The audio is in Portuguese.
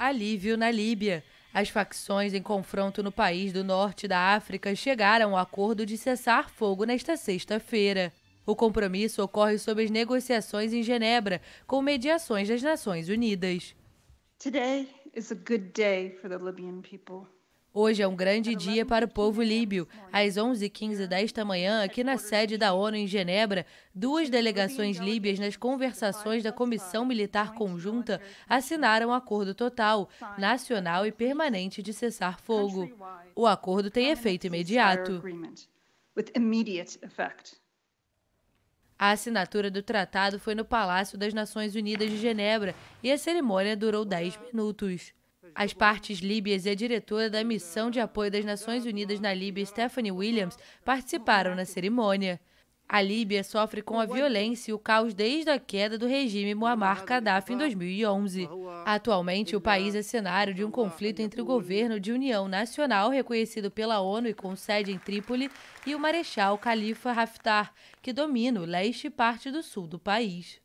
alívio na Líbia. As facções em confronto no país do norte da África chegaram ao acordo de cessar fogo nesta sexta-feira. O compromisso ocorre sob as negociações em Genebra, com mediações das Nações Unidas. Today is a good day for the Libyan people. Hoje é um grande dia para o povo líbio. Às 11h15 desta manhã, aqui na sede da ONU em Genebra, duas delegações líbias, nas conversações da Comissão Militar Conjunta, assinaram um acordo total, nacional e permanente de cessar fogo. O acordo tem efeito imediato. A assinatura do tratado foi no Palácio das Nações Unidas de Genebra e a cerimônia durou 10 minutos. As partes líbias e a diretora da Missão de Apoio das Nações Unidas na Líbia, Stephanie Williams, participaram na cerimônia. A Líbia sofre com a violência e o caos desde a queda do regime Muammar Gaddafi em 2011. Atualmente, o país é cenário de um conflito entre o governo de união nacional, reconhecido pela ONU e com sede em Trípoli, e o marechal Khalifa Haftar, que domina o leste e parte do sul do país.